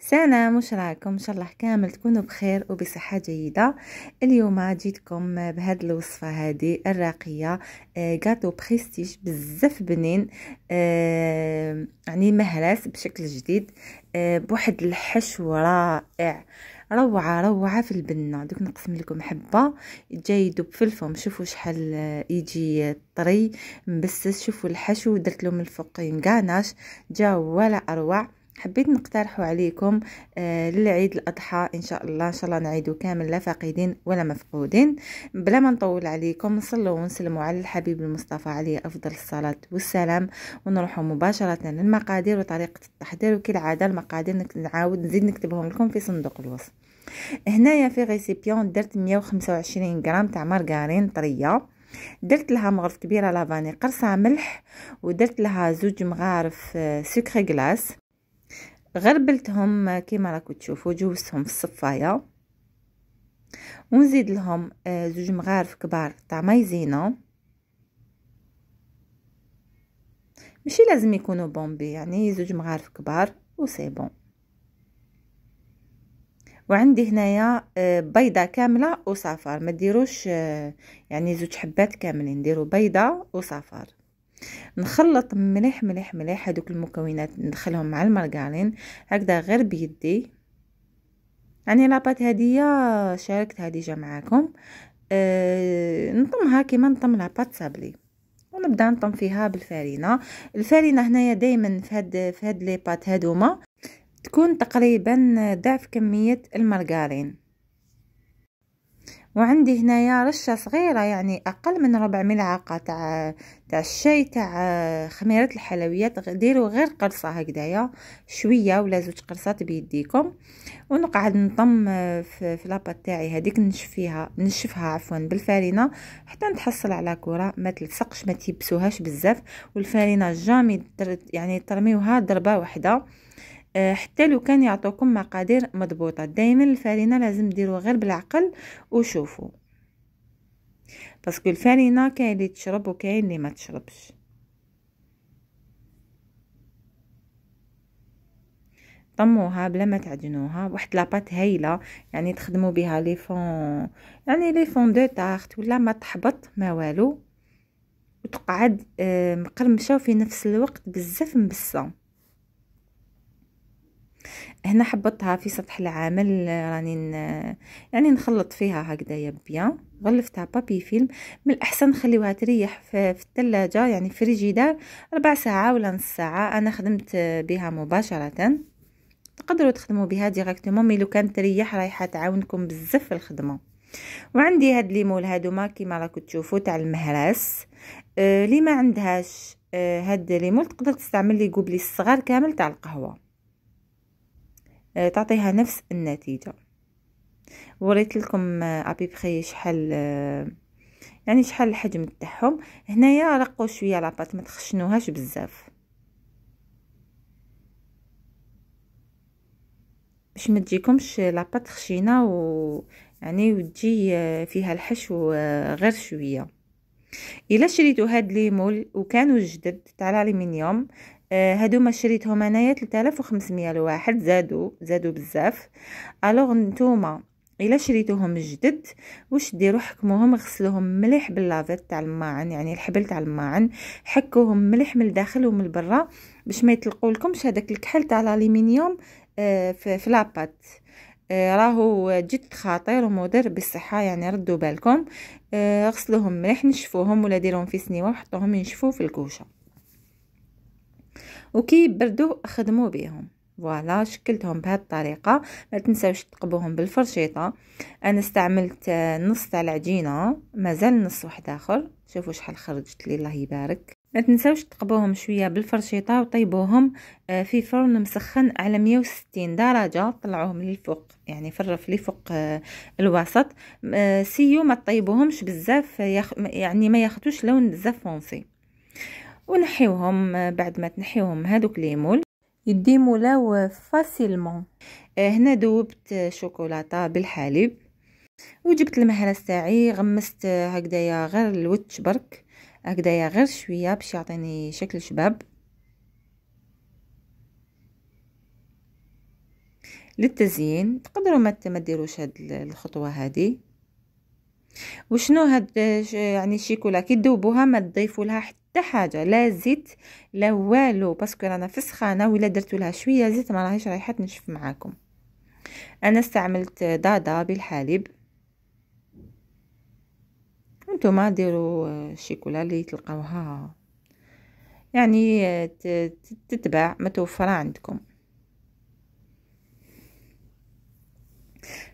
سلام مش رايكم ان شاء الله كامل تكونوا بخير وبصحة جيدة اليوم جيتكم بهاد الوصفة هذه الراقية غاتو آه، بريستيج بزاف بنين آه، يعني مهراس بشكل جديد آه، بواحد الحشو رائع روعه روعه في البنه دوك نقسم لكم حبه جاي يدوب في الفم شوفوا شحال يجي طري مبسس شوفوا الحشو درت لهم من الفوق ينقاناش جا ولا اروع حبيت نقترحوا عليكم آه للعيد الاضحى ان شاء الله ان شاء الله نعيدو كامل لا فاقدين ولا مفقودين بلا ما نطول عليكم نصلوا ونسلموا على الحبيب المصطفى عليه افضل الصلاه والسلام ونروحوا مباشره للمقادير وطريقه التحضير وكالعاده المقادير نعاود نزيد نكتبهم لكم في صندوق الوصف هنايا في ريسيبيون درت 125 غرام تاع مارغرين طريه درت لها مغرف كبيره لافاني قرصه ملح ودرت لها زوج مغارف آه، سكر غلاس غربلتهم كيما راكم تشوفوا جوزتهم في الصفايه ونزيد لهم آه، زوج مغارف كبار تاع مايزينا ماشي لازم يكونوا بومبي يعني زوج مغارف كبار وسي بون وعندي هنايا آه، بيضه كامله وصفار ما ديروش آه، يعني زوج حبات كاملين ديروا بيضه وصفار نخلط مليح مليح مليح هادوك المكونات ندخلهم مع المارغرين هكذا غير بيدي يعني لاباط هدية شاركتها ديجا معاكم أه نطمها كيما نطم لاباط صابلي ونبدا نطم فيها بالفارينه الفارينه هنايا دائما في هاد في هاد لي بات هادوما تكون تقريبا ضعف كميه المارغرين وعندي هنايا رشه صغيره يعني اقل من ربع ملعقه تاع تاع الشاي تاع خميره الحلويات ديروا غير قرصه هكذايا شويه ولا زوج قرصات بيديكم ونقعد نطم في, في لاباط تاعي هذيك نشفيها نشفها عفوا بالفارينه حتى نتحصل على كره ما تلصقش ما تيبسوهاش بزاف والفارينه جامي يعني ترميوها ضربه واحده آه، حتى لو كان يعطوكم مقادير مضبوطه دائما الفرينه لازم ديروا غير بالعقل وشوفوا باسكو الفرينه كاين اللي تشرب وكاين اللي ما تشربش طموها بلا ما تعجنوها واحد لاباط هايله يعني تخدموا بها لي فون يعني لي فون دو تارت ولا ما تحبط ما والو وتقعد آه، مقرمشه وفي نفس الوقت بزاف مبسه هنا حبطتها في سطح العمل راني يعني نخلط فيها هكذا يبيا غلفتها بابي فيلم من الاحسن نخليوها تريح في, في الثلاجه يعني فريجيدار ربع ساعه ولا نص ساعه انا خدمت بها مباشره تقدروا تخدموا بها ديريكتومون مي لو كان تريح رايحه تعاونكم بزاف في الخدمه وعندي هاد ليمول هادوما كيما راكم تشوفوا تاع المهراس آه اللي ما عندهاش آه هاد ليمول تقدر تستعمل لي كوبلي الصغار كامل تاع القهوه آه، تعطيها نفس النتيجة وريت لكم ابيبخي آه، شحال آه، يعني شحال الحجم تاعهم هنايا رقوا شويه لاباط ما تخشنوهاش بزاف باش ما تجيكمش لاباط خشينه و يعني وتجي فيها الحشو غير شويه الا شريتو هاد مول وكانوا جدد تاع الالومنيوم آه، ما شريتهم انايا 3500 الواحد زادوا زادوا بزاف الوغ نتوما الا شريتوهم جدد واش ديروا حكموهم غسلوهم مليح باللافيت تاع الماعن يعني الحبل تاع الماعن حكوهم مليح من الداخل ومن برا باش ما يطلقوا لكمش هذاك الكحل تاع الالومنيوم آه، في لاباط آه، راهو جد خطير ومضر بالصحه يعني ردوا بالكم غسلوهم مليح نشفوهم ولا ديرهم في سنيوه وحطوهم ينشفوا في الكوشه وكي يبردو خدموا بيهم فوالا شكلتهم بهذه الطريقه ما تنساوش تقبوهم بالفرشيطه انا استعملت نص تاع العجينه مازال نص واحد اخر شوفوا شحال خرجت لي الله يبارك ما تنساوش تقبوهم شويه بالفرشيطه وطيبوهم آه، في فرن مسخن على 160 درجه طلعوهم للفوق يعني فرف لي فوق آه، الوسط آه، سيو ما طيبوهمش بزاف يعني ما ياخدوش لون بزاف فونسي ونحيوهم آه، بعد ما تنحيوهم هذوك ليمول يدي مولاو فاسيلمون آه، هنا دوبت شوكولاته بالحليب وجبت المهرس تاعي غمست هكذايا غير الوتش برك هكذايا غير شويه باش يعطيني شكل شباب للتزيين تقدروا ما تديروش هاد الخطوه هذه وشنو هاد آه، يعني الشيكولا كي تذوبوها ما تضيفوا لها حتى حتى حاجه لا زيت لا والو باسكو رانا في السخانه ولا درت لها شويه زيت ما راهيش رايحه تنشف معاكم انا استعملت ضاده بالحليب نتوما ديروا الشيكولا آه، اللي تلقاوها يعني آه، تتباع متوفره عندكم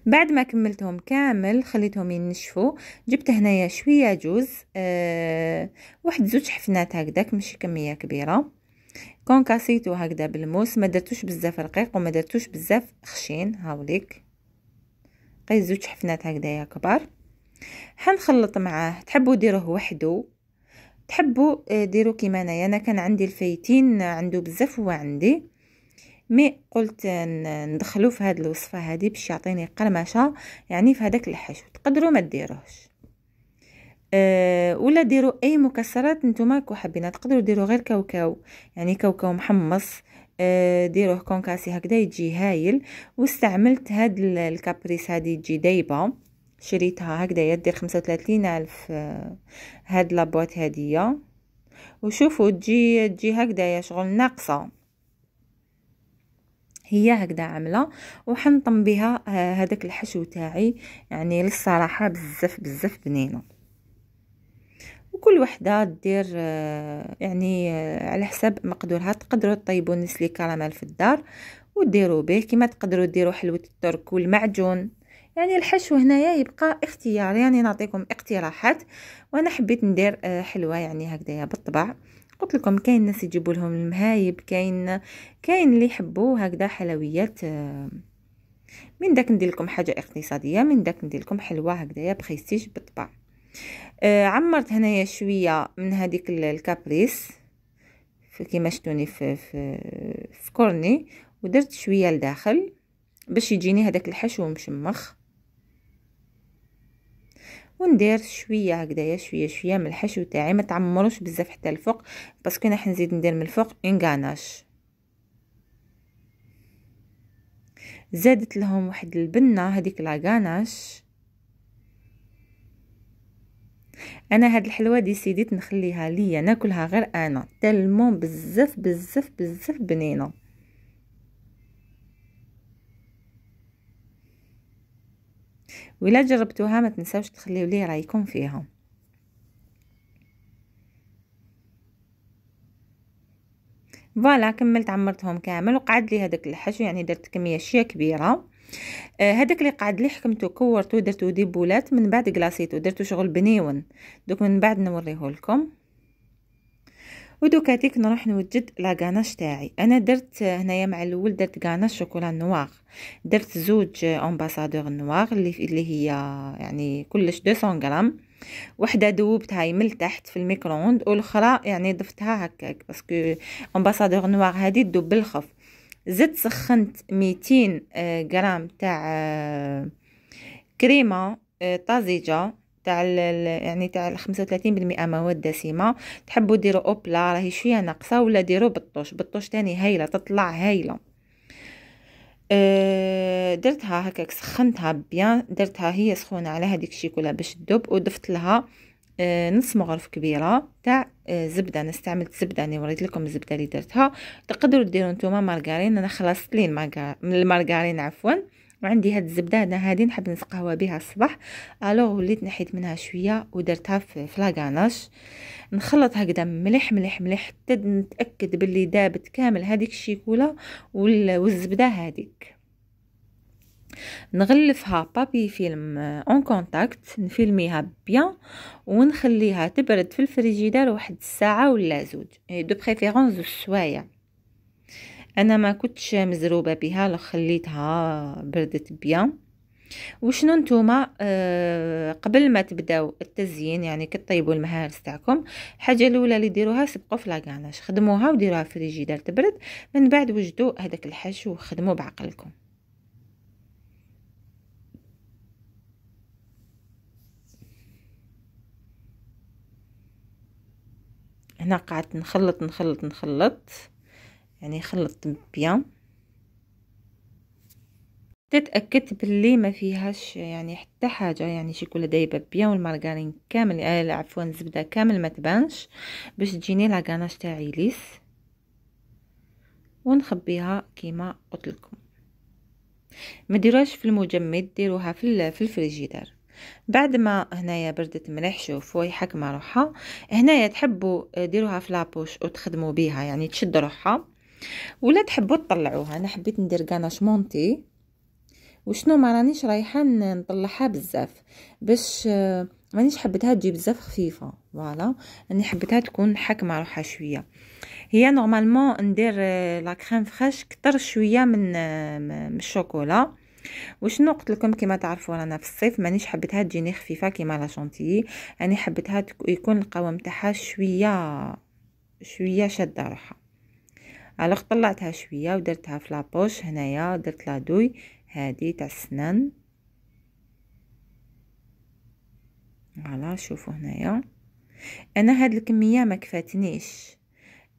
بعد ما كملتهم كامل خليتهم ينشفوا جبت هنايا شويه جوز أه واحد زوج حفنات هكذاك ماشي كميه كبيره كونكاسيتو هكذا بالموس ما درتوش بزاف رقيق وما درتوش بزاف خشين هاوليك غير زوج حفنات يا كبار حنخلط معاه تحبوا ديروه وحده تحبوا آه، ديروا كيما انايا انا كان عندي الفايتين عنده بزاف هو عندي مي قلت ندخلو في هاد الوصفه هادي باش يعطيني قرمشه يعني في هذاك الحشو تقدروا ما ديروهش أه، ولا ديروا اي مكسرات نتوما كو حابين تقدروا ديروا غير كاوكاو يعني كاوكاو محمص أه، ديروه كونكاسي هكذا يجي هايل واستعملت هاد الكابريس هادي تجي دايبه شريتها هكذا دير 35 الف أه، هاد لابوات هاديه وشوفوا تجي تجي هكذا شغل ناقصه هي هكذا عامله وحنطم بها آه، هذاك الحشو تاعي يعني للصراحه بزاف بزاف بنينه وكل وحده دير آه، يعني آه، على حسب مقدورها تقدروا طيبوا نسلي كراميل في الدار وديروا به كما تقدروا ديروا حلوه الترك والمعجون يعني الحشو هنايا يبقى اختياري يعني نعطيكم اقتراحات وانا حبيت ندير حلوه يعني هكذا بالطبع قلت لكم كاين ناس يجيبوا لهم المهايب كاين كاين اللي يحبوا هكذا حلويات آه، من داك ندير لكم حاجه اقتصاديه من داك ندير لكم حلوه هكذايا بريستيج بالطبع آه عمرت هنايا شويه من هذيك الكابريس كيما شتوني في, في في كورني ودرت شويه لداخل باش يجيني هذاك الحشو مشمخ وندير شويه هكذايا شويه شويه من الحشو تاعي ما تعمروش بزاف حتى الفوق باسكو انا حنزيد ندير من الفوق انغاناش زادت لهم واحد البنه هذيك لاغاناش انا هاد الحلوه ديسيديت نخليها ليا ناكلها غير انا تلمون بزاف بزاف بزاف بنينه ولا جربتوها ما تنساوش تخليو لي رايكم فيها فوالا كملت عمرتهم كامل وقعد لي هذاك الحشو يعني درت كميه شيه كبيره آه، هذاك اللي قعد لي حكمته كورته درتو ديبولات من بعد كلاصيتو درتو شغل بنيون دوك من بعد نوريه لكم ودوكاتيك نروح نوجد لاكاناش تاعي انا درت هنايا مع الاول درت غاناش شوكولا نوار درت زوج امباسادور نوار اللي اللي هي يعني كلش 200 غرام وحده دوبتها من تحت في الميكرووند والاخرى يعني ضفتها هكاك باسكو امباسادور نوار هذه تذوب بالخف زدت سخنت 200 آه، غرام تاع آه، كريمه آه، طازجه تاع يعني تاع 35% مواد دسمه تحبوا ديروا اوبلا راهي شويه ناقصه ولا ديروا بطوش بطوش تاني هايله تطلع هايله آه، درتها هكاك سخنتها بيان درتها هي سخونه على هذيك الشيكولا باش تذوب وضفت لها آه، نص مغرف كبيره تاع آه، زبده انا استعملت زبده انا وريت لكم الزبده اللي درتها تقدروا ديروا نتوما مارغرين انا خلصت لي المارغرين عفوا وعندي هاد الزبده هادي نحب نسقاوها بها الصباح الوغ وليت نحيت منها شويه ودرتها في لاكاناش نخلط هكذا مليح مليح مليح حتى نتاكد باللي دابت كامل هذيك الشيكولا والزبده هذيك نغلفها بابي فيلم اون كونتاكت نفيلميها بيان ونخليها تبرد في الفريجيدار واحد الساعه ولا زوج دو بريفيرونس السوايع انا ما كنتش مزروبه بها خليتها بردت بيا وشنو نتوما آه قبل ما تبداو التزيين يعني كطيبوا المهارس تاعكم الحاجه الاولى اللي ديروها سبقوا في لاكاناش خدموها وديروها في الفريجيدار تبرد من بعد وجدوا هذاك الحشو وخدموا بعقلكم هنا قعدت نخلط نخلط نخلط يعني خلط بيان تتاكدت باللي ما فيهاش يعني حتى حاجه يعني شيكولا دايبه بيان والمارغرين كامل آه عفوا الزبده كامل ما تبانش باش تجيني غاناش تاعي ليس ونخبيها كيما قلت لكم ما ديروهاش في المجمد ديروها في في الفريجيدار بعد ما هنايا بردت مليح شوفوا يحكم روحها هنايا تحبوا آه، ديروها في لابوش وتخدموا بيها يعني تشد روحها ولا تحبوا تطلعوها انا حبيت ندير كاناش مونتي وشنو ما رانيش رايحه نطلعها بزاف باش آه، مانيش حبيتها تجي بزاف خفيفه فوالا راني حبيتها تكون حاكمه روحها شويه هي نورمالمون ندير لا كريم فريش كتر شويه من آه، من الشوكولا وشنو قلت لكم كما تعرفوا رانا في الصيف مانيش حبيتها تجيني خفيفه كيما لا شونتي راني حبيتها يكون القوام تاعها شويه شويه شاده روحها على طلعتها شويه ودرتها في لابوش هنايا درت لادوي هادي تاع السنان فوالا شوفوا هنايا انا هاد الكميه ما كفاتنيش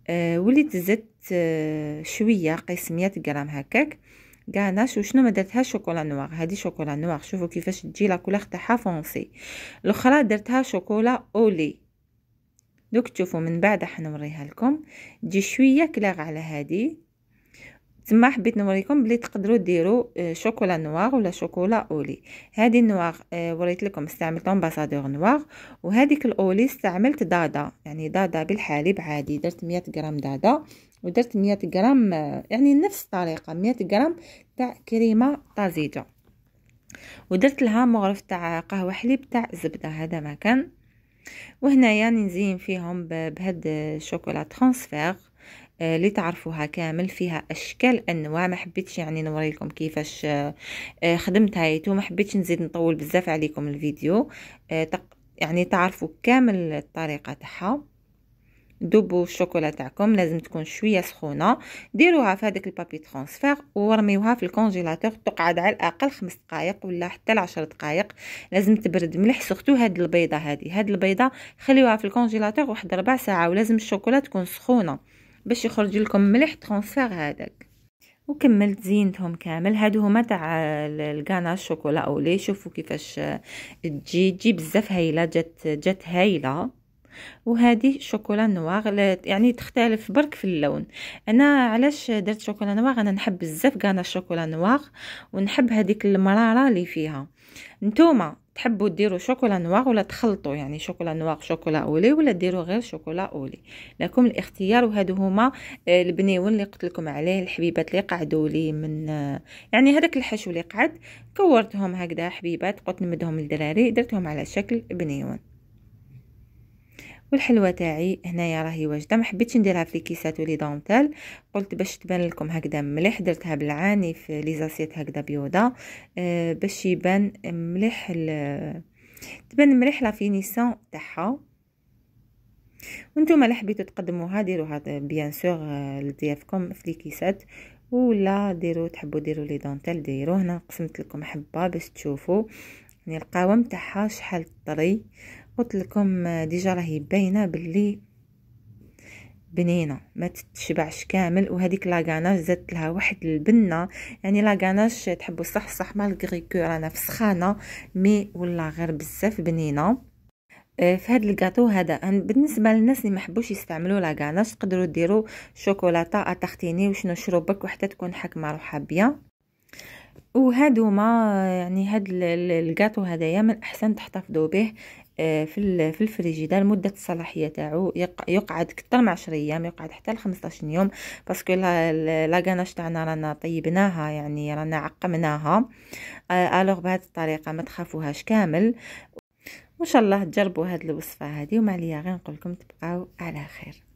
أه وليت زدت أه شويه قيس 100 غرام هكاك غاناش وشنو ما درتها شوكولا نوار هذه شوكولا نوار شوفوا كيفاش تجي لا كولور تاعها فونسي الاخرى درتها شوكولا اولي دوك تشوفوا من بعد حنوريها لكم تجي شويه كلاغ على هذه تما حبيت نوريكم بلي تقدروا ديروا آه، شوكولا نوار ولا شوكولا اولي هذه النوار آه، وريت لكم استعملت امباسادور نوار وهذيك الاولي استعملت دادا يعني دادا بالحليب عادي درت 100 غرام دادا ودرت 100 غرام آه، يعني نفس الطريقه 100 غرام تاع كريمه طازجه ودرت لها مغرف تاع قهوه حليب تاع زبده هذا ما كان وهنايا يعني نزين فيهم بهاد الشوكولا ترانسفير آه، اللي تعرفوها كامل فيها اشكال انواع ما حبيتش يعني نوري لكم كيفاش آه، آه، خدمت هايتو ما حبيتش نزيد نطول بزاف عليكم الفيديو يعني تعرفوا كامل الطريقه تاعها دوبوا الشوكولا تاعكم لازم تكون شويه سخونه ديروها في هذاك البابي ترانسفير ورميوها في الكونجيلاتور تقعد على الاقل خمس دقائق ولا حتى العشر دقائق لازم تبرد ملح سختو هاد البيضه هذه هاد البيضه خليوها في الكونجيلاتور واحد ربع ساعه ولازم الشوكولا تكون سخونه باش يخرج لكم مليح ترانسفير هذاك وكملت زينتهم كامل هادو هما تاع الشوكولا او اولي شوفوا كيفاش تجي تجي بزاف هايله جات جات هايله وهذه شوكولا نواغ يعني تختلف برك في اللون انا علاش درت شوكولا نواغ انا نحب بزاف كانا الشوكولا نواغ ونحب هذيك المراره اللي فيها نتوما تحبوا ديروا شوكولا نواغ ولا تخلطوا يعني شوكولا نواغ شوكولا اولي ولا ديروا غير شوكولا اولي لكم الاختيار وهادو هما آه، البنيون اللي قلت لكم عليه الحبيبات اللي قعدوا لي من آه، يعني هذاك الحشو اللي قعد كورتهم هكذا حبيبات قلت نمدهم للدراري درتهم على شكل بنيون والحلوه تاعي هنايا راهي واجده ما حبيتش نديرها في الكيسات ولي دونتال قلت باش تبان لكم هكذا مليح درتها بالعاني في لي زاسيت هكذا بيوضه آه، باش يبان مليح تبان مليح لا فينيسون تاعها وانتم اللي حبيتوا تقدموها ديروها بيان سور آه، لضيافكم في الكيسات ولا ديروا تحبوا ديروا لي دونتيل ديروا هنا قسمت لكم حبه باش تشوفوا يعني القوام تاعها شحال طري قلت لكم آه، ديجا راهي باينه باللي بنينه ما تتشبعش كامل وهذيك لاغاناش زدت لها واحد البنه يعني لاغاناش تحبوا صح صح مال غريكور رانا في سخانه مي ولا غير بزاف بنينه آه، في هذا الكاطو هذا بالنسبه للناس اللي ما حبوش يستعملوا لاغاناش تقدروا ديروا شوكولاته اتارتيني وشنو شروبك وحتى تكون حكمه روحها بيان وهادو ما يعني هاد الكاطو هدايا من احسن تحتفظوا به آه، في في الفريجيدار مده الصلاحيه تاعو يقعد كثر من 10 ايام يقعد حتى ل 15 يوم باسكو لا لاكاناش تاعنا رانا طيبناها يعني رانا عقمناها آه، الوغ بهذه الطريقه ما تخافوهاش كامل وان شاء الله تجربوا هذه الوصفه هذه عليا غير نقول لكم تبقاو على خير